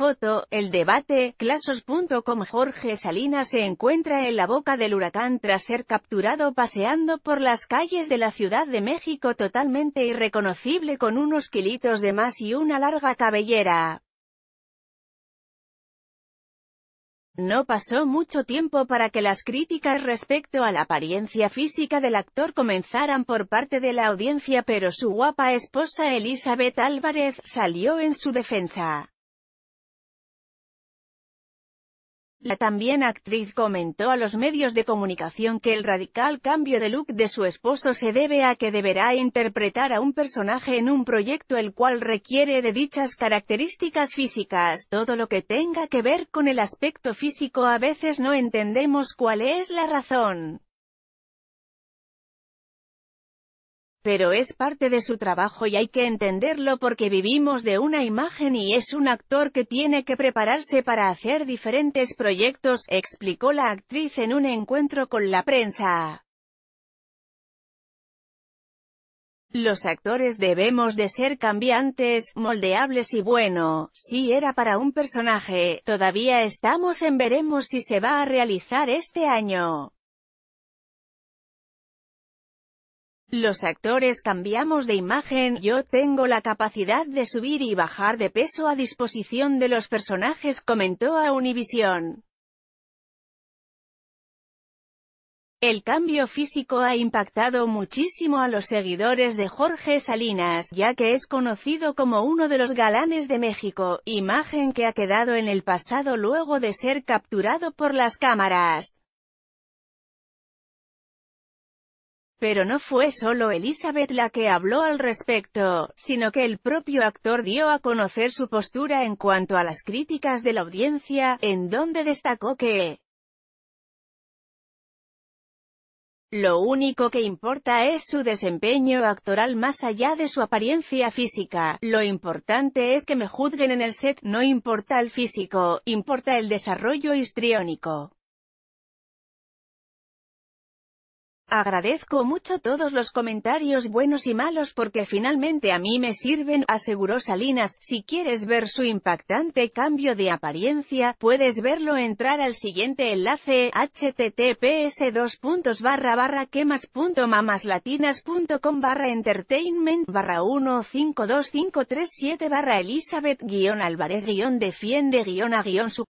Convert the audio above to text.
Foto, El Debate, Clasos.com Jorge Salinas se encuentra en la boca del huracán tras ser capturado paseando por las calles de la Ciudad de México totalmente irreconocible con unos kilitos de más y una larga cabellera. No pasó mucho tiempo para que las críticas respecto a la apariencia física del actor comenzaran por parte de la audiencia pero su guapa esposa Elizabeth Álvarez salió en su defensa. La también actriz comentó a los medios de comunicación que el radical cambio de look de su esposo se debe a que deberá interpretar a un personaje en un proyecto el cual requiere de dichas características físicas. Todo lo que tenga que ver con el aspecto físico a veces no entendemos cuál es la razón. Pero es parte de su trabajo y hay que entenderlo porque vivimos de una imagen y es un actor que tiene que prepararse para hacer diferentes proyectos, explicó la actriz en un encuentro con la prensa. Los actores debemos de ser cambiantes, moldeables y bueno, si era para un personaje, todavía estamos en veremos si se va a realizar este año. Los actores cambiamos de imagen, yo tengo la capacidad de subir y bajar de peso a disposición de los personajes, comentó a Univision. El cambio físico ha impactado muchísimo a los seguidores de Jorge Salinas, ya que es conocido como uno de los galanes de México, imagen que ha quedado en el pasado luego de ser capturado por las cámaras. Pero no fue solo Elizabeth la que habló al respecto, sino que el propio actor dio a conocer su postura en cuanto a las críticas de la audiencia, en donde destacó que lo único que importa es su desempeño actoral más allá de su apariencia física, lo importante es que me juzguen en el set, no importa el físico, importa el desarrollo histriónico. Agradezco mucho todos los comentarios buenos y malos porque finalmente a mí me sirven, aseguró Salinas, si quieres ver su impactante cambio de apariencia, puedes verlo entrar al siguiente enlace, https 2 barra barra barra entertainment barra 152537 barra elizabeth guión alvarez guión defiende guión a guión su